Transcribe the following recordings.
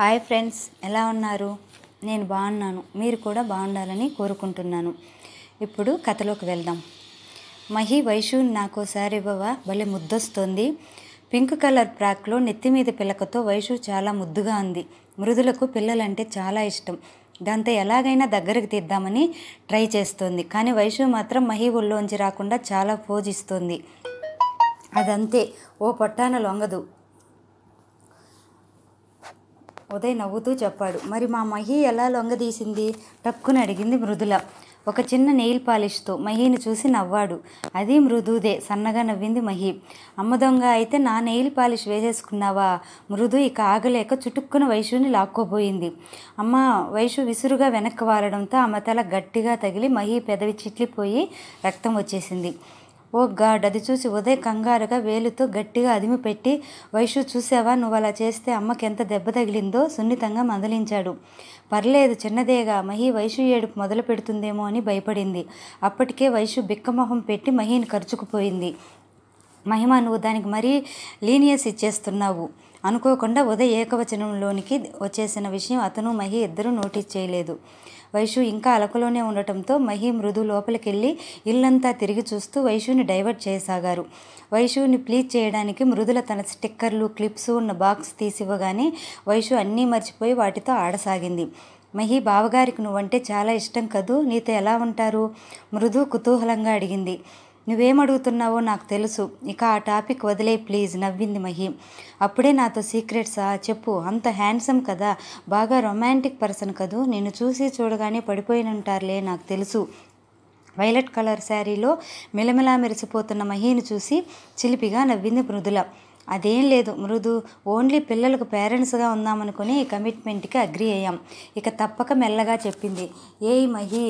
hi friends ఎలా ఉన్నారు నేను బాగున్నాను మీరు కూడా బాగుండాలని కోరుకుంటున్నాను ఇప్పుడు కథలోకి వెళ్దాం మహి వైషు నాకోసారి బావ భలే ముద్దొస్తోంది పింక్ కలర్ ప్రాక్లో నెత్తి మీద పిల్లకతో వైషు చాలా ముద్దుగా ఉంది మృదులకు పిల్లలంటే చాలా ఇష్టం దాంతో ఎలాగైనా దగ్గరకు తీద్దామని ట్రై చేస్తోంది కానీ వైషు మాత్రం మహి ఒళ్ళోంచి రాకుండా చాలా పోజిస్తుంది అదంతే ఓ పొట్టాన లొంగదు ఉదయ్ నవ్వుతూ చెప్పాడు మరి మా మహి ఎలా లొంగదీసింది టక్కుని అడిగింది మృదుల ఒక చిన్న నెయిల్ పాలిష్తో మహిని చూసి నవ్వాడు అది మృదుదే సన్నగా నవ్వింది మహి అమ్మ దొంగ అయితే నా నెయిల్ పాలిష్ వేసేసుకున్నావా మృదు ఇక ఆగలేక చుటుక్కున వైశుని లాక్కోబోయింది అమ్మ వైశు విసురుగా వెనక్కి వారడంతో ఆమె తల గట్టిగా తగిలి మహి పెదవి చిట్లిపోయి రక్తం వచ్చేసింది ఓ గాడ్ అది చూసి ఉదయ్ కంగారుగా వేలుతో గట్టిగా అదిమి పెట్టి వైషు చూసావా నువ్వు అలా చేస్తే అమ్మకి ఎంత దెబ్బ తగిలిందో సున్నితంగా మందలించాడు పర్లేదు చిన్నదేగా మహి వైషు ఏడుపు మొదలు పెడుతుందేమో అని భయపడింది అప్పటికే వైషు బిక్కమొహం పెట్టి మహిని ఖర్చుకుపోయింది మహిమ నువ్వు దానికి మరీ లీనియస్ ఇచ్చేస్తున్నావు అనుకోకుండా ఉదయ్ ఏకవచనంలోనికి వచ్చేసిన విషయం అతను మహి ఇద్దరూ నోటీస్ చేయలేదు వైషు ఇంకా అలకలోనే ఉండటంతో మహి మృదు లోపలికెళ్ళి ఇల్లంతా తిరిగి చూస్తూ వైషుని డైవర్ట్ చేయసాగారు వైషుని ప్లీజ్ చేయడానికి మృదుల తన స్టిక్కర్లు క్లిప్స్ ఉన్న బాక్స్ తీసివ్వగానే వైషు అన్నీ మర్చిపోయి వాటితో ఆడసాగింది మహి బావగారికి నువ్వంటే చాలా ఇష్టం కదూ నీతో ఎలా ఉంటారు మృదు కుతూహలంగా అడిగింది నువ్వేమడుగుతున్నావో నాకు తెలుసు ఇక ఆ టాపిక్ వదిలే ప్లీజ్ నవ్వింది మహి అప్పుడే నాతో సీక్రెట్సా చెప్పు అంత హ్యాండ్సమ్ కదా బాగా రొమాంటిక్ పర్సన్ కదూ నేను చూసి చూడగానే పడిపోయినుంటారులే నాకు తెలుసు వైలెట్ కలర్ శారీలో మెలమెలా మెరిసిపోతున్న మహిని చూసి చిలిపిగా నవ్వింది మృదుల అదేం లేదు మృదు ఓన్లీ పిల్లలకు పేరెంట్స్గా ఉందామనుకుని ఈ కమిట్మెంట్కి అగ్రి అయ్యాం ఇక తప్పక మెల్లగా చెప్పింది ఏ మహి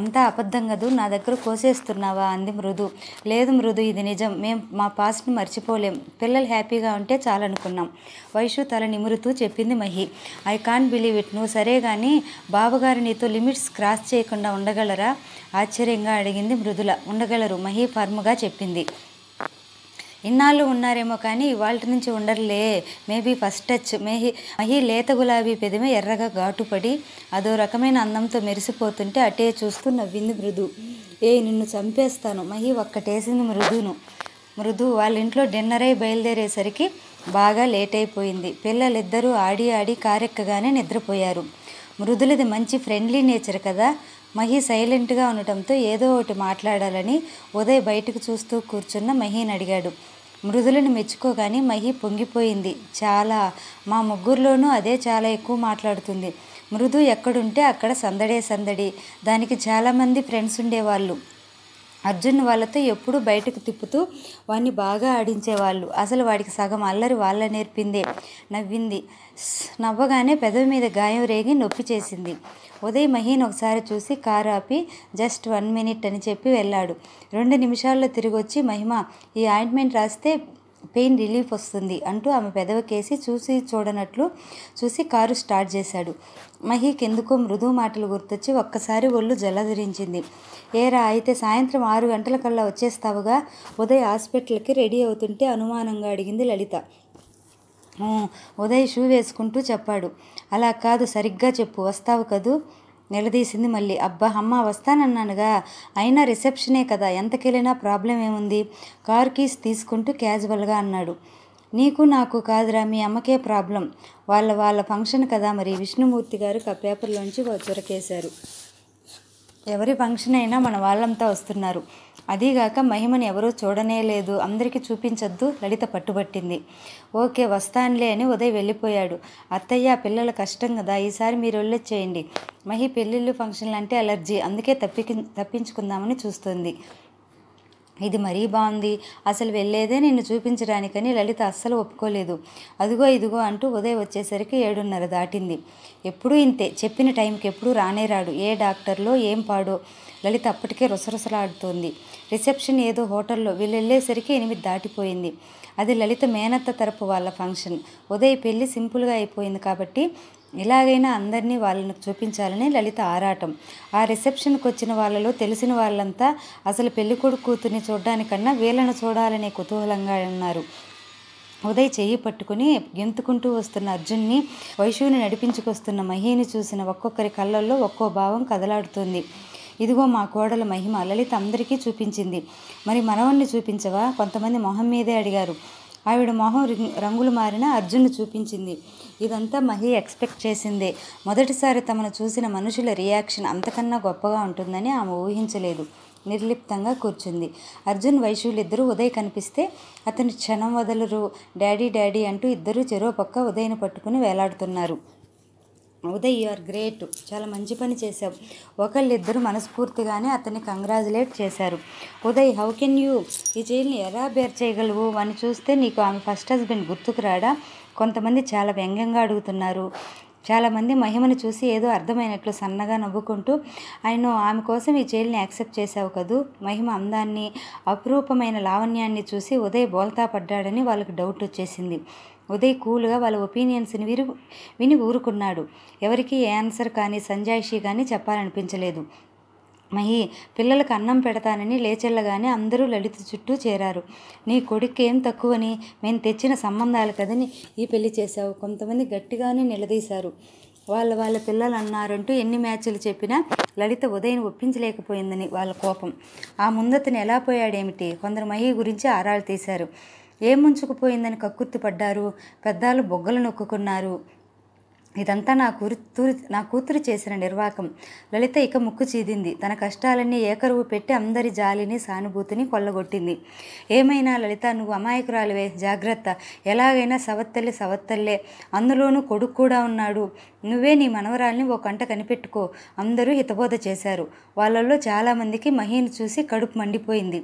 అంతా అబద్ధం కదూ నా దగ్గర కోసేస్తున్నావా అంది మృదు లేదు మృదు ఇది నిజం మేము మా పాస్ట్ని మర్చిపోలేం పిల్లలు హ్యాపీగా ఉంటే చాలనుకున్నాం వైషు తల నిమురుతూ చెప్పింది Mahi I can believe it నువ్వు సరే కానీ బావగారు నీతో లిమిట్స్ క్రాస్ చేయకుండా ఉండగలరా ఆశ్చర్యంగా అడిగింది మృదుల ఉండగలరు మహి ఫర్మ్గా చెప్పింది ఇన్నాళ్ళు ఉన్నారేమో కానీ ఇవాళ నుంచి ఉండర్లే మేబీ ఫస్ట్ టచ్ మేహి మహి లేత గులాబీ పెదమే ఎర్రగా ఘాటుపడి అదో రకమైన అందంతో మెరిసిపోతుంటే అటే చూస్తూ నవ్వింది మృదు ఏ నిన్ను చంపేస్తాను మహి ఒక్కటేసింది మృదును మృదు వాళ్ళ ఇంట్లో డిన్నర్ అయి బయలుదేరేసరికి బాగా లేట్ అయిపోయింది పిల్లలిద్దరూ ఆడి ఆడి కారెక్కగానే నిద్రపోయారు మృదులది మంచి ఫ్రెండ్లీ నేచర్ కదా మహి సైలెంట్గా ఉండటంతో ఏదో ఒకటి మాట్లాడాలని ఉదయ్ బయటకు చూస్తూ కూర్చున్న మహిని అడిగాడు మృదులను మెచ్చుకోగానే మహి పొంగిపోయింది చాలా మా ముగ్గురిలోనూ అదే చాలా ఎక్కువ మాట్లాడుతుంది మృదు ఎక్కడుంటే అక్కడ సందడే సందడి దానికి చాలామంది ఫ్రెండ్స్ ఉండేవాళ్ళు అర్జున్ వాళ్ళతో ఎప్పుడూ బయటకు తిప్పుతూ వాడిని బాగా ఆడించేవాళ్ళు అసలు వాడికి సగం అల్లరి వాళ్ళ నేర్పిందే నవ్వింది నవ్వగానే పెదవి మీద గాయం రేగి నొప్పి చేసింది ఉదయ్ మహీన్ ఒకసారి చూసి కారు ఆపి జస్ట్ వన్ మినిట్ అని చెప్పి వెళ్ళాడు రెండు నిమిషాల్లో తిరిగి వచ్చి మహిమ ఈ ఆయింట్మెంట్ రాస్తే పెయిన్ రిలీఫ్ వస్తుంది అంటూ ఆమె పెదవకేసి చూసి చూడనట్లు చూసి కారు స్టార్ట్ చేశాడు మహీకెందుకో మృదు మాటలు గుర్తొచ్చి ఒక్కసారి ఒళ్ళు జలధరించింది ఏరా అయితే సాయంత్రం ఆరు గంటలకల్లా వచ్చేస్తావుగా ఉదయ్ హాస్పిటల్కి రెడీ అవుతుంటే అనుమానంగా అడిగింది లలిత ఉదయ్ షూ వేసుకుంటూ చెప్పాడు అలా కాదు సరిగ్గా చెప్పు వస్తావు కదూ నిలదీసింది మళ్ళీ అబ్బా అమ్మ వస్తానన్నానుగా అయినా రిసెప్షనే కదా ఎంతకెళ్ళినా ప్రాబ్లం ఏముంది కార్ కీస్ తీసుకుంటూ క్యాజువల్గా అన్నాడు నీకు నాకు కాదురా మీ అమ్మకే ప్రాబ్లం వాళ్ళ వాళ్ళ ఫంక్షన్ కదా మరి విష్ణుమూర్తి గారు ఆ పేపర్లోంచి దొరకేశారు ఎవరి ఫంక్షన్ అయినా మన వాళ్ళంతా వస్తున్నారు అదీగాక మహిమని ఎవరూ చూడనే లేదు అందరికీ చూపించొద్దు లలిత పట్టుబట్టింది ఓకే వస్తానులే అని ఉదయ్ వెళ్ళిపోయాడు అత్తయ్య పిల్లల కష్టం కదా ఈసారి మీరు వెళ్ళొచ్చేయండి మహి పెళ్ళిళ్ళు ఫంక్షన్లు అంటే అలర్జీ అందుకే తప్పి తప్పించుకుందామని చూస్తుంది ఇది మరీ బాగుంది అసలు వెళ్ళేదే నిన్ను చూపించడానికని లలిత అస్సలు ఒప్పుకోలేదు అదిగో ఇదిగో అంటూ ఉదయం వచ్చేసరికి ఏడున్నర దాటింది ఎప్పుడూ ఇంతే చెప్పిన టైంకి ఎప్పుడూ రానే రాడు ఏ డాక్టర్లో ఏం పాడో లలిత అప్పటికే రుసరుసలాడుతోంది రిసెప్షన్ ఏదో హోటల్లో వీళ్ళు వెళ్ళేసరికి ఎనిమిది దాటిపోయింది అది లలిత మేనత్త తరపు వాళ్ళ ఫంక్షన్ ఉదయ్ పెళ్ళి సింపుల్గా అయిపోయింది కాబట్టి ఎలాగైనా అందరినీ వాళ్ళని చూపించాలని లలిత ఆరాటం ఆ రిసెప్షన్కి వచ్చిన వాళ్ళలో తెలిసిన వాళ్ళంతా అసలు పెళ్ళికొడు కూతుర్ని చూడడానికన్నా వీళ్ళను చూడాలనే కుతూహలంగా ఉన్నారు ఉదయ్ చెయ్యి పట్టుకుని గెంతుకుంటూ వస్తున్న అర్జున్ని వైశువుని నడిపించుకొస్తున్న మహిని చూసిన ఒక్కొక్కరి కళ్ళల్లో ఒక్కో భావం కదలాడుతుంది ఇదిగో మా కోడల మహిమ లలిత అందరికీ చూపించింది మరి మనవణ్ణి చూపించవా కొంతమంది మొహం మీదే అడిగారు ఆవిడ మొహం రంగులు మారిన అర్జున్ను చూపించింది ఇదంతా మహి ఎక్స్పెక్ట్ చేసిందే మొదటిసారి తమను చూసిన మనుషుల రియాక్షన్ అంతకన్నా గొప్పగా ఉంటుందని ఆమె ఊహించలేదు నిర్లిప్తంగా కూర్చుంది అర్జున్ వైశ్యులిద్దరూ ఉదయ్ కనిపిస్తే అతను క్షణం వదలరు డాడీ డాడీ అంటూ ఇద్దరూ చెరో పక్క ఉదయ్ని పట్టుకుని వేలాడుతున్నారు ఉదయ్ యు ఆర్ గ్రేట్ చాలా మంచి పని చేశావు ఒకళ్ళిద్దరు మనస్ఫూర్తిగానే అతన్ని కంగ్రాచులేట్ చేశారు ఉదయ్ హౌ కెన్ యూ ఈ జైల్ని ఎలా బేర్ చేయగలవు అని చూస్తే నీకు ఆమె ఫస్ట్ హస్బెండ్ గుర్తుకు రాడా కొంతమంది చాలా వ్యంగ్యంగా అడుగుతున్నారు చాలామంది మహిమను చూసి ఏదో అర్థమైనట్లు సన్నగా నవ్వుకుంటూ ఆయన ఆమె కోసం ఈ జైలుని యాక్సెప్ట్ చేశావు కదూ మహిమ అందాన్ని అపురూపమైన లావణ్యాన్ని చూసి ఉదయ్ బోల్తా పడ్డాడని వాళ్ళకి డౌట్ వచ్చేసింది ఉదయ్ కూల్గా వాళ్ళ ఒపీనియన్స్ని విరు విని ఊరుకున్నాడు ఎవరికి ఏ ఆన్సర్ కానీ సంజాయిషి కానీ చెప్పాలనిపించలేదు మహి పిల్లలకు అన్నం పెడతానని లేచెళ్ళగానే అందరూ లలిత చుట్టూ చేరారు నీ ఏం తక్కువని మేము తెచ్చిన సంబంధాలు కదని ఈ పెళ్లి చేశావు కొంతమంది గట్టిగానే నిలదీశారు వాళ్ళ వాళ్ళ పిల్లలు అన్నారంటూ ఎన్ని మ్యాచ్లు చెప్పినా లలిత ఉదయం ఒప్పించలేకపోయిందని వాళ్ళ కోపం ఆ ముందతను ఎలా పోయాడేమిటి కొందరు మహి గురించి ఆరాలు తీశారు ఏం ముంచుకుపోయిందని కక్కుర్తి పడ్డారు పెద్దాలు బొగ్గలు నొక్కుకున్నారు ఇదంతా నా కూతురు నా కూతురు చేసిన నిర్వాకం లలిత ఇక ముక్కు చీదింది తన కష్టాలన్నీ ఏకరువు పెట్టి అందరి జాలిని సానుభూతిని కొల్లగొట్టింది ఏమైనా లలిత నువ్వు అమాయకురాలువే జాగ్రత్త ఎలాగైనా సవత్తల్లి సవత్తల్లే అందులోనూ కొడుకు కూడా ఉన్నాడు నువ్వే నీ మనవరాల్ని ఓ కంట కనిపెట్టుకో అందరూ హితబోధ చేశారు వాళ్ళల్లో చాలామందికి మహీని చూసి కడుపు మండిపోయింది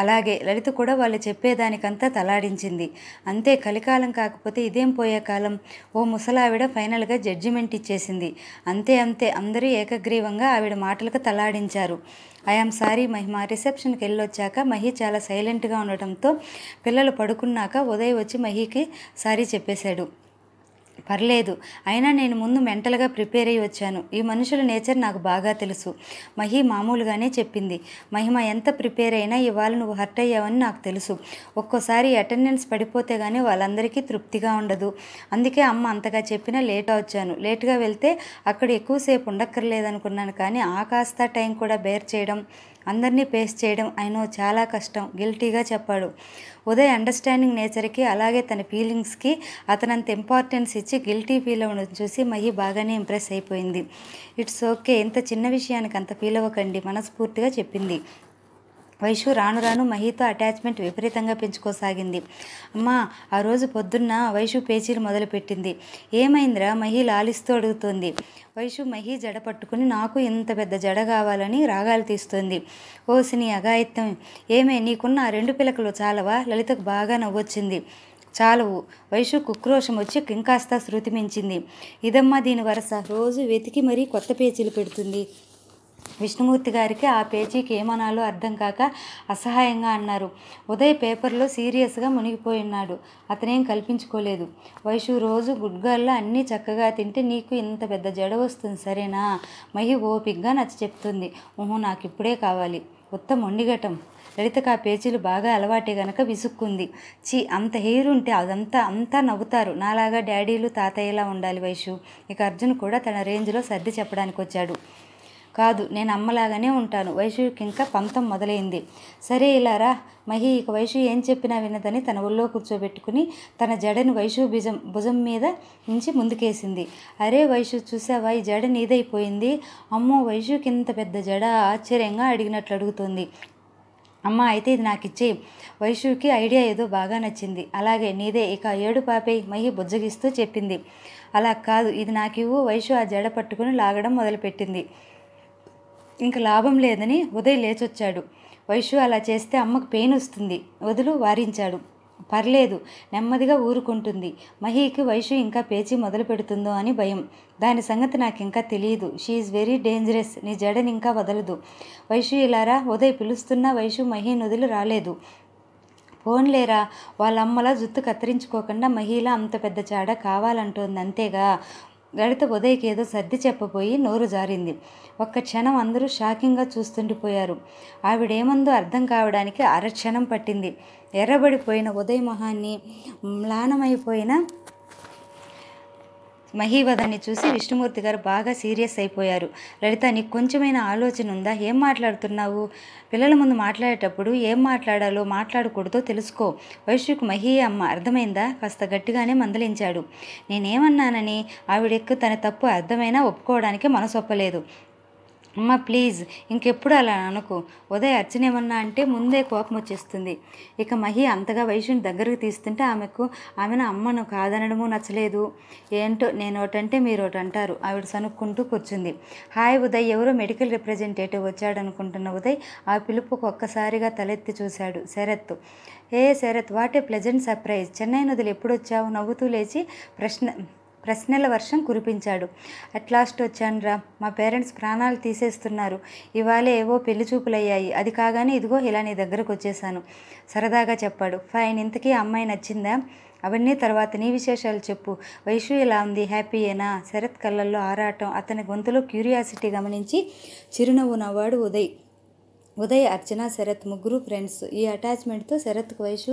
అలాగే లలిత కూడా వాళ్ళు చెప్పేదానికంతా తలాడించింది అంతే కలికాలం కాకపోతే ఇదేం పోయే కాలం ఓ ముసలావిడ ఫైనల్గా జడ్జిమెంట్ ఇచ్చేసింది అంతే అంతే అందరూ ఏకగ్రీవంగా ఆవిడ మాటలకు తలాడించారు ఐఆమ్ సారీ మహిమ రిసెప్షన్కి వెళ్ళొచ్చాక మహి చాలా సైలెంట్గా ఉండటంతో పిల్లలు పడుకున్నాక ఉదయ్ వచ్చి మహికి సారీ చెప్పేశాడు పర్లేదు అయినా నేను ముందు మెంటల్గా ప్రిపేర్ అయ్యి వచ్చాను ఈ మనుషుల నేచర్ నాకు బాగా తెలుసు మహి మామూలుగానే చెప్పింది మహిమ ఎంత ప్రిపేర్ అయినా ఇవాళ నువ్వు హర్ట్ అయ్యావని నాకు తెలుసు ఒక్కోసారి అటెండెన్స్ పడిపోతే కానీ వాళ్ళందరికీ తృప్తిగా ఉండదు అందుకే అమ్మ అంతగా చెప్పినా లేట్ వచ్చాను లేట్గా వెళ్తే అక్కడ ఎక్కువసేపు ఉండక్కర్లేదనుకున్నాను కానీ ఆ కాస్త టైం కూడా బేర్ చేయడం అందరినీ ఫేస్ చేయడం అయినో చాలా కష్టం గిల్టీగా చెప్పాడు ఉదయ్ అండర్స్టాండింగ్ నేచర్కి అలాగే తన ఫీలింగ్స్కి అతనంత ఇంపార్టెన్స్ ఇచ్చి గిల్టీ ఫీల్ అవ్వడం చూసి మహి బాగానే ఇంప్రెస్ అయిపోయింది ఇట్స్ ఓకే ఇంత చిన్న విషయానికి అంత ఫీల్ అవ్వకండి మనస్ఫూర్తిగా చెప్పింది వైషు రాను రాను మహితో అటాచ్మెంట్ విపరీతంగా పెంచుకోసాగింది అమ్మా ఆ రోజు పొద్దున్న వైషు పేచీలు మొదలుపెట్టింది ఏమైందిరా మహి లాలిస్తూ అడుగుతుంది వైషు మహి జడ పట్టుకుని నాకు ఇంత పెద్ద జడ కావాలని రాగాలు తీస్తుంది సినీ అఘాయిత్యం ఏమే నీకున్న ఆ రెండు పిలకలు చాలవా లలితకు బాగా నవ్వొచ్చింది చాలవు వైషు కుక్రోషం వచ్చి ఇంకాస్త శృతి మించింది ఇదమ్మా దీని వరస రోజు వెతికి మరీ కొత్త పేచీలు పెడుతుంది విష్ణుమూర్తి గారికి ఆ పేజీకి ఏమనాలో అర్థం కాక అసహాయంగా అన్నారు ఉదయ్ పేపర్లో సీరియస్గా మునిగిపోయినాడు అతనేం కల్పించుకోలేదు వైషు రోజు గుడ్ గర్ల్ అన్నీ చక్కగా తింటే నీకు ఇంత పెద్ద జడ వస్తుంది సరేనా మహి ఓపిక్గా నచ్చి చెప్తుంది ఓహో నాకు ఇప్పుడే కావాలి ఉత్తం ఒండిగటం లలితకు ఆ పేజీలు బాగా అలవాటే గనక విసుక్కుంది చీ అంత హెయిర్ ఉంటే అదంతా అంతా నవ్వుతారు నాలాగా డాడీలు తాతయ్యలా ఉండాలి వైషు ఇక అర్జున్ కూడా తన రేంజ్లో సర్ది చెప్పడానికి వచ్చాడు కాదు నేను అమ్మలాగానే ఉంటాను వైషుకి ఇంకా పంతం మొదలైంది సరే ఇలా రా మహి ఇక వైశు ఏం చెప్పినా వినదని తన ఒళ్ళో కూర్చోబెట్టుకుని తన జడని వైశు భుజం భుజం మీద నుంచి ముందుకేసింది అరే వైశు చూసావా ఈ జడ నీదైపోయింది అమ్మో వైషుకి ఇంత పెద్ద జడ ఆశ్చర్యంగా అడిగినట్లు అడుగుతుంది అమ్మ అయితే ఇది నాకు ఇచ్చే వైషుకి ఐడియా ఏదో బాగా నచ్చింది అలాగే నీదే ఇక ఏడు పాపే మహి బుజ్జగిస్తూ చెప్పింది అలా కాదు ఇది నాకు ఇవ్వు వైషు ఆ జడ పట్టుకుని లాగడం మొదలుపెట్టింది ఇంక లాభం లేదని ఉదయ్ లేచొచ్చాడు వైశు అలా చేస్తే అమ్మకు పెయిన్ వస్తుంది వదులు వారించాడు పర్లేదు నెమ్మదిగా ఊరుకుంటుంది మహీకి వైశు ఇంకా పేచి మొదలు పెడుతుందో అని భయం దాని సంగతి నాకు ఇంకా తెలియదు షీఈ్ వెరీ డేంజరస్ నీ జడని ఇంకా వదలదు వైశు ఇలారా ఉదయ్ పిలుస్తున్నా వైశు మహీ నుదులు రాలేదు లేరా వాళ్ళమ్మలా జుత్తు కత్తిరించుకోకుండా మహిళ అంత పెద్ద చాడ కావాలంటోంది అంతేగా గడిత ఉదయ్కి ఏదో సర్ది చెప్పబోయి నోరు జారింది ఒక్క క్షణం అందరూ షాకింగ్గా చూస్తుండిపోయారు ఆవిడేమందో అర్థం కావడానికి అరక్షణం పట్టింది ఎర్రబడిపోయిన ఉదయ్ మహాన్ని మ్లానమైపోయిన మహీవదాన్ని చూసి విష్ణుమూర్తి గారు బాగా సీరియస్ అయిపోయారు లలిత నీకు కొంచెమైన ఆలోచన ఉందా ఏం మాట్లాడుతున్నావు పిల్లల ముందు మాట్లాడేటప్పుడు ఏం మాట్లాడాలో మాట్లాడకూడదో తెలుసుకో వైశ్విక్ మహీ అమ్మ అర్థమైందా కాస్త గట్టిగానే మందలించాడు నేనేమన్నానని ఆవిడెక్కు తన తప్పు అర్థమైనా ఒప్పుకోవడానికి మనసొప్పలేదు అమ్మ ప్లీజ్ ఇంకెప్పుడు అలా అనకు ఉదయ్ అర్చనేమన్నా అంటే ముందే కోపం వచ్చేస్తుంది ఇక మహి అంతగా వైశ్యుని దగ్గరకు తీస్తుంటే ఆమెకు ఆమెను అమ్మను కాదనడము నచ్చలేదు ఏంటో నేను ఒకటంటే మీరు ఒకటి అంటారు ఆవిడ సనుక్కుంటూ కూర్చుంది హాయ్ ఉదయ్ ఎవరో మెడికల్ రిప్రజెంటేటివ్ వచ్చాడనుకుంటున్న ఉదయ్ ఆ పిలుపుకు ఒక్కసారిగా తలెత్తి చూశాడు శరత్ ఏ Sharath what a pleasant surprise Chennai నదులు ఎప్పుడు వచ్చావు నవ్వుతూ లేచి ప్రశ్న ప్రశ్నల వర్షం కురిపించాడు అట్ లాస్ట్ వచ్చానురా మా పేరెంట్స్ ప్రాణాలు తీసేస్తున్నారు ఇవాళ ఏవో పెళ్లి చూపులయ్యాయి అది కాగానే ఇదిగో ఇలా నీ దగ్గరకు వచ్చేసాను సరదాగా చెప్పాడు ఫైన్ ఇంతకీ అమ్మాయి నచ్చిందా అవన్నీ తర్వాత నీ విశేషాలు చెప్పు వైషు ఇలా ఉంది హ్యాపీయేనా శరత్ కళ్ళల్లో ఆరాటం అతని గొంతులో క్యూరియాసిటీ గమనించి చిరునవ్వు నవ్వాడు ఉదయ్ ఉదయ్ అర్చన శరత్ ముగ్గురు ఫ్రెండ్స్ ఈ అటాచ్మెంట్తో శరత్కు వైషు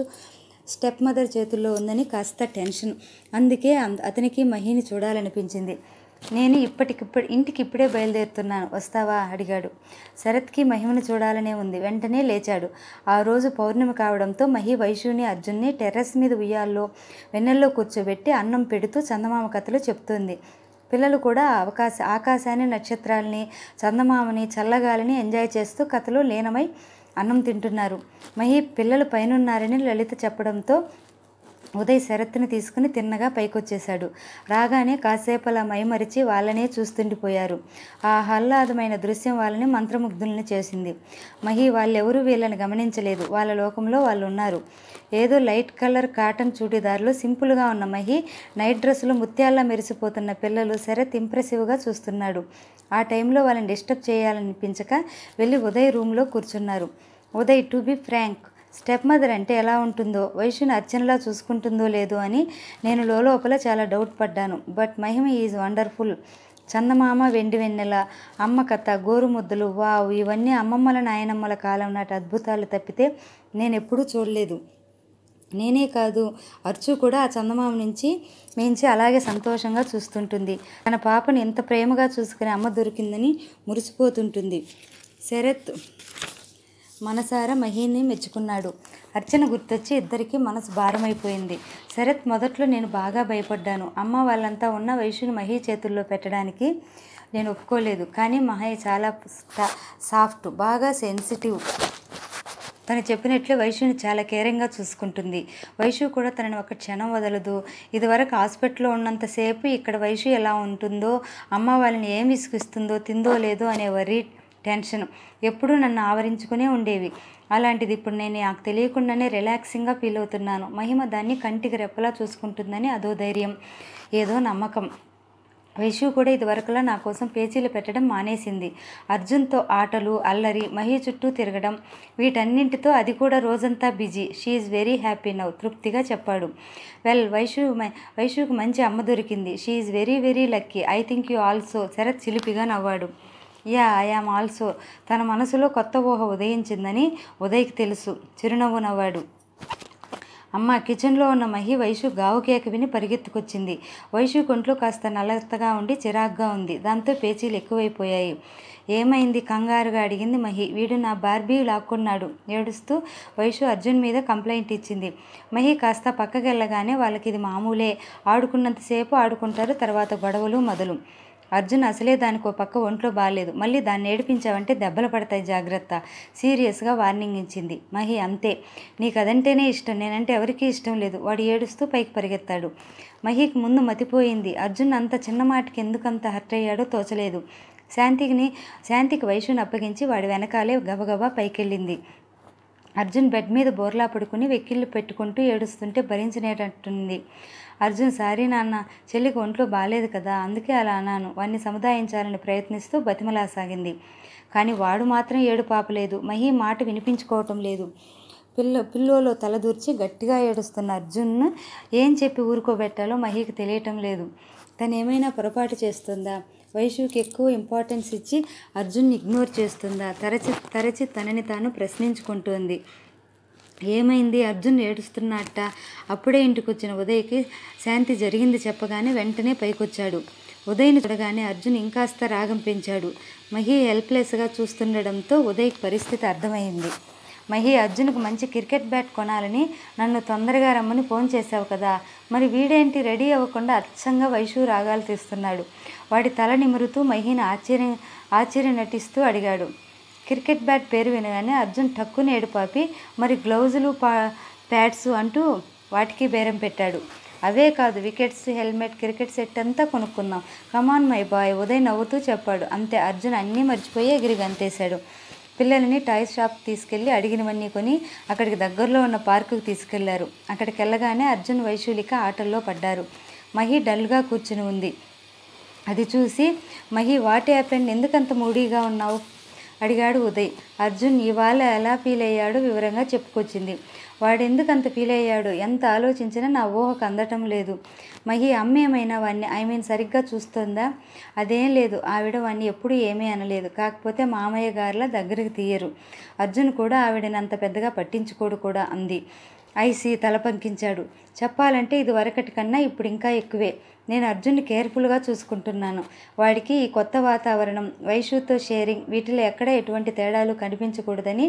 స్టెప్ మదర్ చేతుల్లో ఉందని కాస్త టెన్షన్ అందుకే అతనికి మహిని చూడాలనిపించింది నేను ఇప్పటికిప్పుడు ఇంటికి ఇప్పుడే బయలుదేరుతున్నాను వస్తావా అడిగాడు శరత్కి మహిమను చూడాలనే ఉంది వెంటనే లేచాడు ఆ రోజు పౌర్ణమి కావడంతో మహి వైశ్యుని అర్జున్ని టెర్రస్ మీద ఉయ్యాల్లో వెన్నెల్లో కూర్చోబెట్టి అన్నం పెడుతూ చందమామ కథలు చెప్తుంది పిల్లలు కూడా అవకాశ ఆకాశాన్ని నక్షత్రాలని చందమామని చల్లగాలిని ఎంజాయ్ చేస్తూ కథలు లీనమై అన్నం తింటున్నారు మహి పిల్లలు పైనున్నారని లలిత చెప్పడంతో ఉదయ్ శరత్ని తీసుకుని తిన్నగా పైకొచ్చేశాడు రాగానే కాసేపలా మైమరిచి వాళ్ళనే చూస్తుండిపోయారు ఆ ఆహ్లాదమైన దృశ్యం వాళ్ళని మంత్రముగ్ధుల్ని చేసింది మహి వాళ్ళెవరూ వీళ్ళని గమనించలేదు వాళ్ళ లోకంలో వాళ్ళు ఉన్నారు ఏదో లైట్ కలర్ కాటన్ చూడీదారులు సింపుల్గా ఉన్న మహి నైట్ డ్రెస్సులు ముత్యాల్లా మెరిసిపోతున్న పిల్లలు శరత్ ఇంప్రెసివ్గా చూస్తున్నాడు ఆ టైంలో వాళ్ళని డిస్టర్బ్ చేయాలనిపించక వెళ్ళి ఉదయ్ రూమ్లో కూర్చున్నారు Uday to be frank step mother అంటే ఎలా ఉంటుందో వైశ్యుని అర్చనలా చూసుకుంటుందో లేదో అని నేను లోపల చాలా డౌట్ పడ్డాను బట్ మహిమ ఈజ్ వండర్ఫుల్ చందమామ వెండి వెన్నెల అమ్మ కథ గోరుముద్దలు వావ్ ఇవన్నీ అమ్మమ్మల నాయనమ్మల కాలం నాటి అద్భుతాలు తప్పితే నేను ఎప్పుడూ చూడలేదు నేనే కాదు అర్చు కూడా ఆ చందమామ నుంచి మేంచి అలాగే సంతోషంగా చూస్తుంటుంది తన పాపను ఎంత ప్రేమగా చూసుకునే అమ్మ దొరికిందని మురిసిపోతుంటుంది శరత్ మనసారా మహిని మెచ్చుకున్నాడు అర్చన గుర్తొచ్చి ఇద్దరికీ మనసు భారమైపోయింది శరత్ మొదట్లో నేను బాగా భయపడ్డాను అమ్మ వాళ్ళంతా ఉన్న వయసుని మహి చేతుల్లో పెట్టడానికి నేను ఒప్పుకోలేదు కానీ మహయ్య చాలా సాఫ్ట్ బాగా సెన్సిటివ్ తను చెప్పినట్లు వైశ్యుని చాలా కేరింగ్గా చూసుకుంటుంది వైశ్యు కూడా తనని ఒక క్షణం వదలదు ఇదివరకు హాస్పిటల్లో ఉన్నంతసేపు ఇక్కడ వైశ్యు ఎలా ఉంటుందో అమ్మ వాళ్ళని ఏం విసుగిస్తుందో తిందో లేదో అనే వరి టెన్షన్ ఎప్పుడూ నన్ను ఆవరించుకునే ఉండేవి అలాంటిది ఇప్పుడు నేను నాకు తెలియకుండానే రిలాక్సింగ్గా ఫీల్ అవుతున్నాను మహిమ దాన్ని కంటికి రెప్పలా చూసుకుంటుందని అదో ధైర్యం ఏదో నమ్మకం వైశ్యు కూడా ఇదివరకులా నా కోసం పేచీలు పెట్టడం మానేసింది అర్జున్తో ఆటలు అల్లరి మహి చుట్టూ తిరగడం వీటన్నింటితో అది కూడా రోజంతా busy she's very happy now తృప్తిగా చెప్పాడు వెల్ వైశ్యు వైశ్యుకు మంచి అమ్మ దొరికింది she's very very lucky I think you also Sharath చిలిపిగా నవ్వాడు యా ఐఆమ్ ఆల్సో తన మనసులో కొత్త ఊహ ఉదయించిందని ఉదయ్కి తెలుసు చిరునవ్వు నవ్వాడు అమ్మ కిచెన్లో ఉన్న మహి వైషు గావు కేక విని పరిగెత్తుకొచ్చింది వైషు కొంట్లో కాస్త నల్లతగా ఉండి చిరాగ్గా ఉంది దాంతో పేచీలు ఎక్కువైపోయాయి ఏమైంది కంగారుగా అడిగింది మహి వీడు నా బార్బీ లాక్కున్నాడు ఏడుస్తూ వైషు అర్జున్ మీద కంప్లైంట్ ఇచ్చింది మహి కాస్త పక్కకెళ్ళగానే వాళ్ళకి ఇది మామూలే ఆడుకున్నంతసేపు ఆడుకుంటారు తర్వాత గొడవలు మొదలు అర్జున్ అసలే దానికి ఓ పక్క ఒంట్లో బాగాలేదు మళ్ళీ దాన్ని ఏడిపించావంటే దెబ్బలు పడతాయి జాగ్రత్త సీరియస్గా వార్నింగ్ ఇచ్చింది మహి అంతే నీకు అదంటేనే ఇష్టం నేనంటే ఎవరికీ ఇష్టం లేదు వాడు ఏడుస్తూ పైకి పరిగెత్తాడు మహికి ముందు మతిపోయింది అర్జున్ అంత చిన్న మాటకి ఎందుకంత హర్ట్ అయ్యాడో తోచలేదు శాంతికిని శాంతికి వైశ్యుని అప్పగించి వాడి వెనకాలే గబగబా పైకెళ్ళింది అర్జున్ బెడ్ మీద బోర్లా పడుకుని వెక్కిళ్ళు పెట్టుకుంటూ ఏడుస్తుంటే భరించినట్టుంది అర్జున్ సారీ నాన్న చెల్లికి ఒంట్లో బాగాలేదు కదా అందుకే అలా అన్నాను వాన్ని సముదాయించాలని ప్రయత్నిస్తూ బతిమలాసాగింది కానీ వాడు మాత్రం ఏడు పాపలేదు మహి మాట వినిపించుకోవటం లేదు పిల్ల పిల్లోలో తలదూర్చి గట్టిగా ఏడుస్తున్న అర్జున్ను ఏం చెప్పి ఊరుకోబెట్టాలో మహికి తెలియటం లేదు తను ఏమైనా పొరపాటు చేస్తుందా వైషుకి ఎక్కువ ఇంపార్టెన్స్ ఇచ్చి అర్జున్ ఇగ్నోర్ చేస్తుందా తరచి తరచి తనని తాను ప్రశ్నించుకుంటుంది ఏమైంది అర్జున్ ఏడుస్తున్నట్ట అప్పుడే ఇంటికి వచ్చిన ఉదయ్కి శాంతి జరిగింది చెప్పగానే వెంటనే పైకొచ్చాడు ఉదయ్ని చూడగానే అర్జున్ ఇంకాస్త రాగం పెంచాడు మహి హెల్ప్లెస్గా చూస్తుండడంతో ఉదయ్ పరిస్థితి అర్థమైంది మహి అర్జున్కు మంచి క్రికెట్ బ్యాట్ కొనాలని నన్ను తొందరగా రమ్మని ఫోన్ చేశావు కదా మరి వీడేంటి రెడీ అవ్వకుండా అచ్చంగా వైషు రాగాలు తీస్తున్నాడు వాడి తల నిమురుతూ మహిని ఆశ్చర్య ఆశ్చర్య నటిస్తూ అడిగాడు క్రికెట్ బ్యాట్ పేరు వినగానే అర్జున్ టక్కుని ఏడుపాపి మరి గ్లౌజులు పా ప్యాడ్స్ అంటూ వాటికి బేరం పెట్టాడు అవే కాదు వికెట్స్ హెల్మెట్ క్రికెట్ సెట్ అంతా కొనుక్కుందాం కమాన్ మై బాయ్ ఉదయ్ నవ్వుతూ చెప్పాడు అంతే అర్జున్ అన్నీ మర్చిపోయి ఎగిరి గంతేశాడు పిల్లలని టాయ్స్ షాప్ తీసుకెళ్ళి అడిగినవన్నీ కొని అక్కడికి దగ్గరలో ఉన్న పార్కుకు తీసుకెళ్లారు అక్కడికి వెళ్ళగానే అర్జున్ వైశూలిక ఆటల్లో పడ్డారు మహి డల్గా కూర్చుని ఉంది అది చూసి మహి వాట్ హ్యాపెండ్ ఎందుకంత మూడీగా ఉన్నావు అడిగాడు ఉదయ్ అర్జున్ ఇవాళ ఎలా ఫీల్ అయ్యాడో వివరంగా చెప్పుకొచ్చింది వాడెందుకు అంత ఫీల్ అయ్యాడు ఎంత ఆలోచించినా నా ఊహకు అందటం లేదు మహి అమ్మేమైనా వాడిని ఐ మీన్ సరిగ్గా చూస్తుందా అదేం లేదు ఆవిడ వాడిని ఎప్పుడు ఏమీ అనలేదు కాకపోతే మామయ్య గారిలా దగ్గరికి తీయరు అర్జున్ కూడా ఆవిడని అంత పెద్దగా పట్టించుకోడు కూడా అంది ఐసి తల పంకించాడు చెప్పాలంటే ఇది వరకటి కన్నా ఇప్పుడు ఇంకా ఎక్కువే నేను అర్జున్ని కేర్ఫుల్గా చూసుకుంటున్నాను వాడికి ఈ కొత్త వాతావరణం వైషుతో షేరింగ్ వీటిలో ఎక్కడ ఎటువంటి తేడాలు కనిపించకూడదని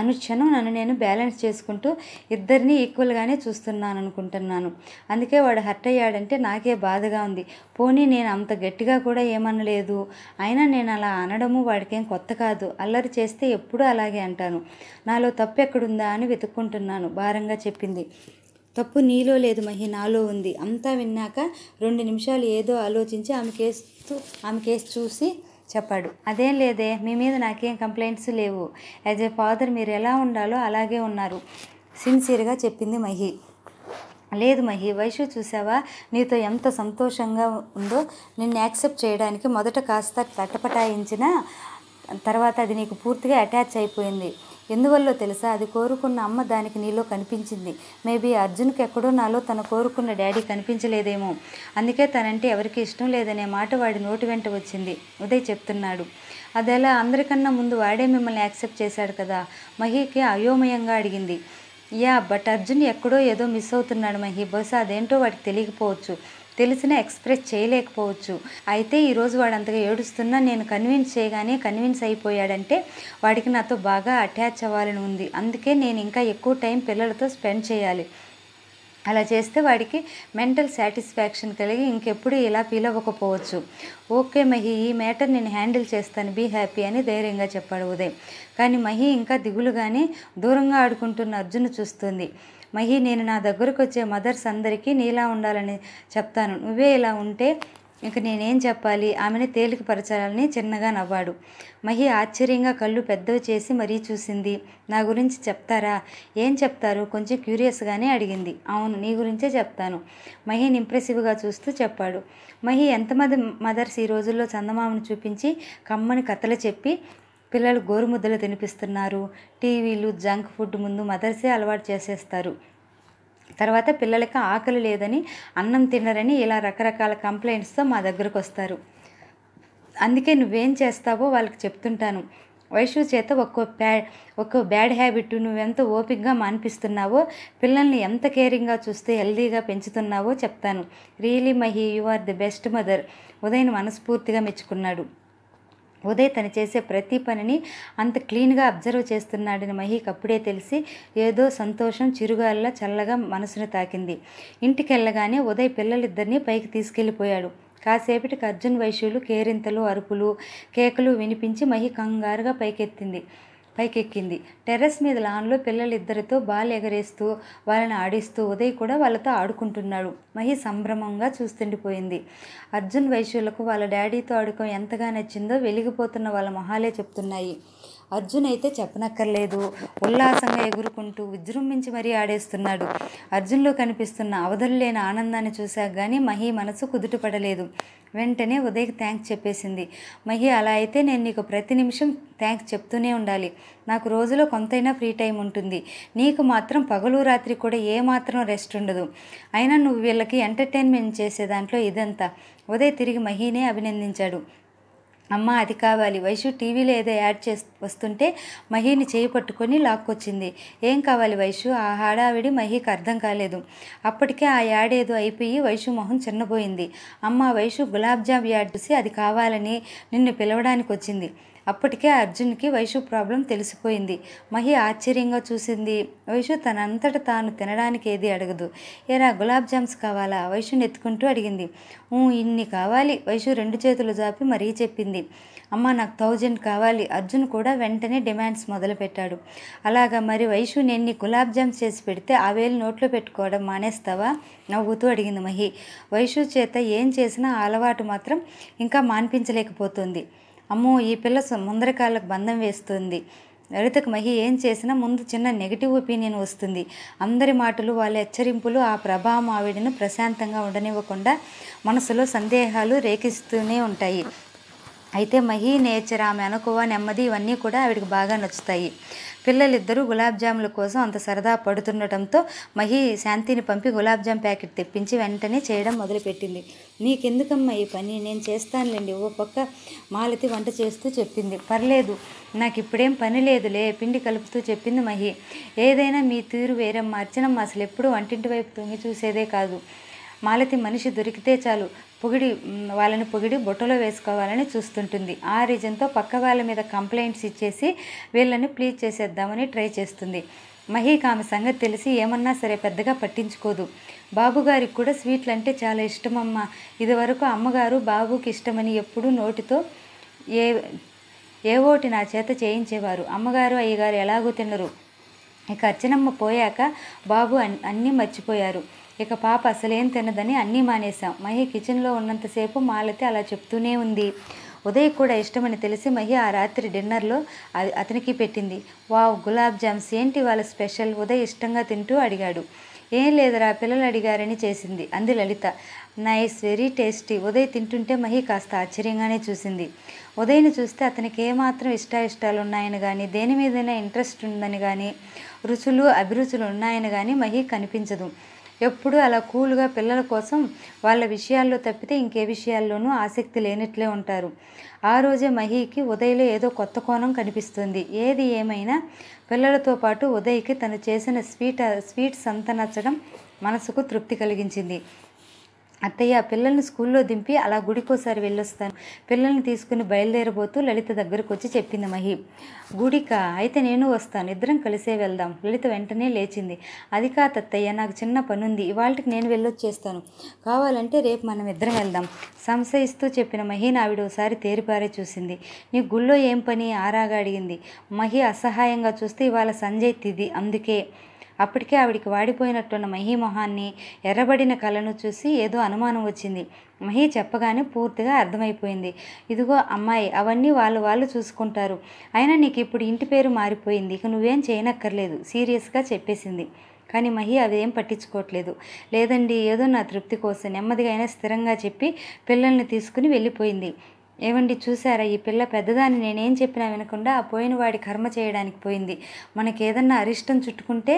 అనుక్షణం నన్ను నేను బ్యాలెన్స్ చేసుకుంటూ ఇద్దరిని ఈక్వల్గానే చూస్తున్నాను అనుకుంటున్నాను అందుకే వాడు హర్ట్ అయ్యాడంటే నాకే బాధగా ఉంది పోనీ నేను అంత గట్టిగా కూడా ఏమనలేదు అయినా నేను అలా అనడము వాడికేం కొత్త కాదు అల్లరి చేస్తే ఎప్పుడూ అలాగే అంటాను నాలో తప్పు ఎక్కడుందా అని వెతుక్కుంటున్నాను భారంగా చెప్పింది తప్పు నీలో లేదు మహి నాలో ఉంది అంతా విన్నాక రెండు నిమిషాలు ఏదో ఆలోచించి ఆమె కేసు ఆమె కేసు చూసి చెప్పాడు అదేం లేదే మీ మీద నాకేం కంప్లైంట్స్ లేవు యాజ్ ఏ ఫాదర్ మీరు ఎలా ఉండాలో అలాగే ఉన్నారు సిన్సియర్గా చెప్పింది మహి లేదు మహి వైషు చూసావా నీతో ఎంత సంతోషంగా ఉందో నిన్ను యాక్సెప్ట్ చేయడానికి మొదట కాస్త తటపటాయించిన తర్వాత అది నీకు పూర్తిగా అటాచ్ అయిపోయింది ఎందువల్లో తెలుసా అది కోరుకున్న అమ్మ దానికి నీలో కనిపించింది మేబీ అర్జున్కి ఎక్కడో నాలో తను కోరుకున్న డాడీ కనిపించలేదేమో అందుకే తనంటే ఎవరికి ఇష్టం లేదనే మాట వాడి నోటి వెంట వచ్చింది ఉదయ్ చెప్తున్నాడు అదెలా అందరికన్నా ముందు వాడే మిమ్మల్ని యాక్సెప్ట్ చేశాడు కదా మహీకి అయోమయంగా అడిగింది యా బట్ అర్జున్ ఎక్కడో ఏదో మిస్ అవుతున్నాడు మహి బహుశా అదేంటో వాడికి తెలియకపోవచ్చు తెలిసిన ఎక్స్ప్రెస్ చేయలేకపోవచ్చు అయితే ఈరోజు వాడు అంతగా ఏడుస్తున్నా నేను కన్విన్స్ చేయగానే కన్విన్స్ అయిపోయాడంటే వాడికి నాతో బాగా అటాచ్ అవ్వాలని ఉంది అందుకే నేను ఇంకా ఎక్కువ టైం పిల్లలతో స్పెండ్ చేయాలి అలా చేస్తే వాడికి మెంటల్ సాటిస్ఫాక్షన్ కలిగి ఇంకెప్పుడు ఇలా ఫీల్ అవ్వకపోవచ్చు ఓకే మహి ఈ మ్యాటర్ నేను హ్యాండిల్ చేస్తాను బీ హ్యాపీ అని ధైర్యంగా చెప్పాడు ఉదయం కానీ మహి ఇంకా దిగులుగానే దూరంగా ఆడుకుంటున్న అర్జున్ చూస్తుంది మహి నేను నా దగ్గరకు వచ్చే మదర్స్ అందరికీ నీలా ఉండాలని చెప్తాను నువ్వే ఇలా ఉంటే ఇక నేనేం చెప్పాలి ఆమెని తేలికపరచాలని చిన్నగా నవ్వాడు మహి ఆశ్చర్యంగా కళ్ళు పెద్దవి చేసి మరీ చూసింది నా గురించి చెప్తారా ఏం చెప్తారు కొంచెం క్యూరియస్గానే అడిగింది అవును నీ గురించే చెప్తాను మహిని ఇంప్రెసివ్గా చూస్తూ చెప్పాడు మహి ఎంతమంది మదర్స్ ఈ రోజుల్లో చందమామను చూపించి కమ్మని కథలు చెప్పి పిల్లలు గోరుముద్దలు తినిపిస్తున్నారు టీవీలు జంక్ ఫుడ్ ముందు మదర్సే అలవాటు చేసేస్తారు తర్వాత పిల్లలకి ఆకలి లేదని అన్నం తినరని ఇలా రకరకాల కంప్లైంట్స్తో మా దగ్గరకు వస్తారు అందుకే నువ్వేం చేస్తావో వాళ్ళకి చెప్తుంటాను వయసు చేత ఒక్కో బ్యా ఒక్కో బ్యాడ్ హ్యాబిట్ నువ్వెంత ఓపిక్గా మానిపిస్తున్నావో పిల్లల్ని ఎంత కేరింగ్గా చూస్తే హెల్దీగా పెంచుతున్నావో చెప్తాను really Mahi you are the best mother ఉదయం మనస్ఫూర్తిగా మెచ్చుకున్నాడు ఉదయ్ తను చేసే ప్రతి పనిని అంత క్లీన్గా అబ్జర్వ్ చేస్తున్నాడని మహీకి అప్పుడే తెలిసి ఏదో సంతోషం చిరుగాల్లో చల్లగా మనసును తాకింది ఇంటికి వెళ్ళగానే ఉదయ్ పిల్లలిద్దరినీ పైకి తీసుకెళ్ళిపోయాడు కాసేపటికి అర్జున్ వైశ్యులు కేరింతలు అరుపులు కేకలు వినిపించి మహి కంగారుగా పైకెత్తింది పైకెక్కింది టెర్రస్ మీద లాన్లో పిల్లలిద్దరితో బాల్ ఎగరేస్తూ వాళ్ళని ఆడిస్తూ ఉదయ్ కూడా వాళ్ళతో ఆడుకుంటున్నాడు మహి సంభ్రమంగా చూస్తుండిపోయింది అర్జున్ వైశ్యులకు వాళ్ళ డాడీతో ఆడుకో ఎంతగా నచ్చిందో వెలిగిపోతున్న వాళ్ళ మొహాలే చెప్తున్నాయి అర్జున్ అయితే చెప్పనక్కర్లేదు ఉల్లాసంగా ఎగురుకుంటూ విజృంభించి మరీ ఆడేస్తున్నాడు అర్జున్లో కనిపిస్తున్న అవధులు లేని ఆనందాన్ని చూశాక కానీ మహి మనసు కుదుటపడలేదు వెంటనే ఉదయ్కి థ్యాంక్స్ చెప్పేసింది మహి అలా అయితే నేను నీకు ప్రతి నిమిషం థ్యాంక్స్ చెప్తూనే ఉండాలి నాకు రోజులో కొంతైనా ఫ్రీ టైం ఉంటుంది నీకు మాత్రం పగలు రాత్రి కూడా ఏమాత్రం రెస్ట్ ఉండదు అయినా నువ్వు వీళ్ళకి ఎంటర్టైన్మెంట్ చేసే దాంట్లో ఇదంతా ఉదయ్ తిరిగి మహీనే అభినందించాడు అమ్మ అది కావాలి వైషు టీవీలో ఏదో యాడ్ చేసి వస్తుంటే మహిని చేయి పట్టుకొని లాక్కొచ్చింది ఏం కావాలి వైషు ఆ హడావిడి మహికి అర్థం కాలేదు అప్పటికే ఆ యాడ్ ఏదో అయిపోయి వైషు మొహం చిన్నపోయింది అమ్మ వైషు గులాబ్జామ్ యాడ్ చూసి అది కావాలని నిన్ను పిలవడానికి వచ్చింది అప్పటికే అర్జున్కి వైషు ప్రాబ్లం తెలిసిపోయింది మహి ఆశ్చర్యంగా చూసింది వైషు తనంతట తాను తినడానికి ఏది అడగదు ఏరా గులాబ్ జామ్స్ కావాలా వైషుని ఎత్తుకుంటూ అడిగింది ఇన్ని కావాలి వైషు రెండు చేతులు జాపి మరీ చెప్పింది అమ్మ నాకు థౌజండ్ కావాలి అర్జున్ కూడా వెంటనే డిమాండ్స్ మొదలుపెట్టాడు అలాగా మరి వైషు నేను గులాబ్ జామ్స్ చేసి పెడితే ఆ వేలు నోట్లో పెట్టుకోవడం మానేస్తావా నవ్వుతూ అడిగింది మహి వైషు చేత ఏం చేసినా అలవాటు మాత్రం ఇంకా మాన్పించలేకపోతుంది అమ్మో ఈ పిల్ల ముందరి బంధం వేస్తుంది లలితకు మహి ఏం చేసినా ముందు చిన్న నెగిటివ్ ఒపీనియన్ వస్తుంది అందరి మాటలు వాళ్ళ హెచ్చరింపులు ఆ ప్రభావం ఆవిడను ప్రశాంతంగా ఉండనివ్వకుండా మనసులో సందేహాలు రేకిస్తూనే ఉంటాయి అయితే మహి నేచర్ ఆమె అనుకువ నెమ్మది ఇవన్నీ కూడా ఆవిడకి బాగా నచ్చుతాయి పిల్లలిద్దరూ గులాబ్ జాముల కోసం అంత సరదా పడుతుండటంతో మహి శాంతిని పంపి గులాబ్ జామ్ ప్యాకెట్ తెప్పించి వెంటనే చేయడం మొదలుపెట్టింది నీకెందుకమ్మా ఈ పని నేను చేస్తానులేండి ఓ పక్క మాలతి వంట చేస్తూ చెప్పింది పర్లేదు నాకు ఇప్పుడేం పని లేదులే పిండి కలుపుతూ చెప్పింది మహి ఏదైనా మీ తీరు వేరే మార్చినమ్మా అసలు ఎప్పుడూ వంటింటి వైపు తొంగి చూసేదే కాదు మాలతి మనిషి దొరికితే చాలు పొగిడి వాళ్ళని పొగిడి బొట్టలో వేసుకోవాలని చూస్తుంటుంది ఆ రీజన్తో పక్క వాళ్ళ మీద కంప్లైంట్స్ ఇచ్చేసి వీళ్ళని ప్లీజ్ చేసేద్దామని ట్రై చేస్తుంది మహీకి ఆమె సంగతి తెలిసి ఏమన్నా సరే పెద్దగా పట్టించుకోదు బాబుగారికి కూడా స్వీట్లు అంటే చాలా ఇష్టమమ్మా ఇదివరకు అమ్మగారు బాబుకి ఇష్టమని ఎప్పుడూ నోటితో ఏ ఏవోటి నా చేత చేయించేవారు అమ్మగారు అయ్యగారు ఎలాగూ తినరు ఇక అర్చనమ్మ పోయాక బాబు అన్నీ మర్చిపోయారు ఇక పాప అసలేం తినదని అన్నీ మానేశాం మహి కిచెన్లో ఉన్నంతసేపు మాలతి అలా చెప్తూనే ఉంది ఉదయ్ కూడా ఇష్టమని తెలిసి మహి ఆ రాత్రి డిన్నర్లో అతనికి పెట్టింది వావ్ గులాబ్ జామ్స్ ఏంటి వాళ్ళ స్పెషల్ ఉదయ్ ఇష్టంగా తింటూ అడిగాడు ఏం లేదురా పిల్లలు అడిగారని చేసింది అంది Lalitha nice very tasty Uday తింటుంటే మహి కాస్త ఆశ్చర్యంగానే చూసింది ఉదయ్ని చూస్తే అతనికి ఏమాత్రం ఇష్టాయిష్టాలు ఉన్నాయని కానీ దేని మీదైనా ఇంట్రెస్ట్ ఉందని కానీ రుచులు అభిరుచులు ఉన్నాయని కానీ మహి కనిపించదు ఎప్పుడూ అలా కూల్గా పిల్లల కోసం వాళ్ళ విషయాల్లో తప్పితే ఇంకే విషయాల్లోనూ ఆసక్తి లేనట్లే ఉంటారు ఆ రోజే మహీకి ఉదయ్లో ఏదో కొత్త కోణం కనిపిస్తుంది ఏది ఏమైనా పిల్లలతో పాటు ఉదయ్కి తను చేసిన స్వీట్ స్వీట్స్ అంత నచ్చడం మనసుకు తృప్తి కలిగించింది అత్తయ్య పిల్లల్ని స్కూల్లో దింపి అలా గుడికోసారి వెళ్ళొస్తాను పిల్లల్ని తీసుకుని బయలుదేరబోతూ లలిత దగ్గరకు వచ్చి చెప్పింది మహి గుడిక అయితే నేను వస్తాను ఇద్దరం కలిసే వెళ్దాం లలిత వెంటనే లేచింది అది తత్తయ్య నాకు చిన్న పని ఉంది ఇవాళకి నేను వెళ్ళొచ్చేస్తాను కావాలంటే రేపు మనం ఇద్దరం వెళ్దాం సంశయిస్తూ చెప్పిన మహి నావిడ ఒకసారి తేరిపారే చూసింది నీ గుళ్ళో ఏం పని ఆరాగా అడిగింది మహి అసహాయంగా చూస్తే ఇవాళ సంజయ్ తిది అందుకే అప్పటికే ఆవిడికి వాడిపోయినట్టున్న మహి మొహాన్ని ఎర్రబడిన కళను చూసి ఏదో అనుమానం వచ్చింది మహి చెప్పగానే పూర్తిగా అర్థమైపోయింది ఇదిగో అమ్మాయి అవన్నీ వాళ్ళు వాళ్ళు చూసుకుంటారు అయినా నీకు ఇప్పుడు ఇంటి పేరు మారిపోయింది ఇక నువ్వేం చేయనక్కర్లేదు సీరియస్గా చెప్పేసింది కానీ మహి అదేం పట్టించుకోవట్లేదు లేదండి ఏదో నా తృప్తి కోసం నెమ్మదిగా అయినా స్థిరంగా చెప్పి పిల్లల్ని తీసుకుని వెళ్ళిపోయింది ఏమండి చూసారా ఈ పిల్ల పెద్దదాన్ని నేనేం చెప్పినా వినకుండా ఆ పోయిన వాడి కర్మ చేయడానికి పోయింది మనకేదన్నా అరిష్టం చుట్టుకుంటే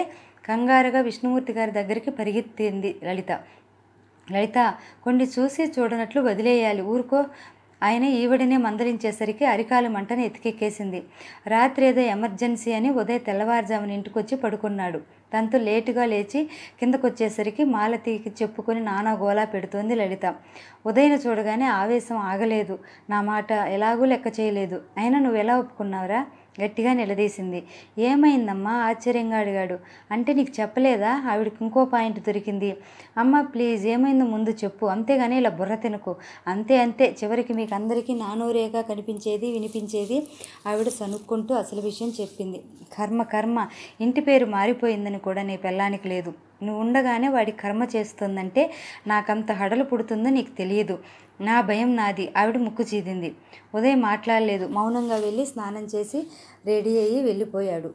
కంగారుగా విష్ణుమూర్తి గారి దగ్గరికి పరిగెత్తింది లలిత లలిత కొన్ని చూసి చూడనట్లు వదిలేయాలి ఊరుకో ఆయన ఈవిడనే మందలించేసరికి అరికాలు మంటని ఎతికెక్కేసింది రాత్రి ఏదో ఎమర్జెన్సీ అని ఉదయ తెల్లవారుజామున ఇంటికొచ్చి పడుకున్నాడు తనతో లేటుగా లేచి కిందకొచ్చేసరికి మాలతీకి చెప్పుకొని నానా గోలా పెడుతోంది లలిత ఉదయన చూడగానే ఆవేశం ఆగలేదు నా మాట ఎలాగూ లెక్క చేయలేదు అయినా నువ్వు ఎలా ఒప్పుకున్నావురా గట్టిగా నిలదీసింది ఏమైందమ్మా ఆశ్చర్యంగా అడిగాడు అంటే నీకు చెప్పలేదా ఆవిడకి ఇంకో పాయింట్ దొరికింది అమ్మ ప్లీజ్ ఏమైందో ముందు చెప్పు అంతేగాని ఇలా బుర్ర తినకు అంతే అంతే చివరికి మీకు అందరికీ నానూరేగా కనిపించేది వినిపించేది ఆవిడ సనుక్కుంటూ అసలు విషయం చెప్పింది కర్మ కర్మ ఇంటి పేరు మారిపోయిందని కూడా నీ పెళ్ళానికి లేదు నువ్వు ఉండగానే వాడి కర్మ చేస్తుందంటే నాకంత హడలు పుడుతుందో నీకు తెలియదు నా భయం నాది ఆవిడ ముక్కు చీదింది ఉదయం మాట్లాడలేదు మౌనంగా వెళ్ళి స్నానం చేసి రెడీ అయ్యి వెళ్ళిపోయాడు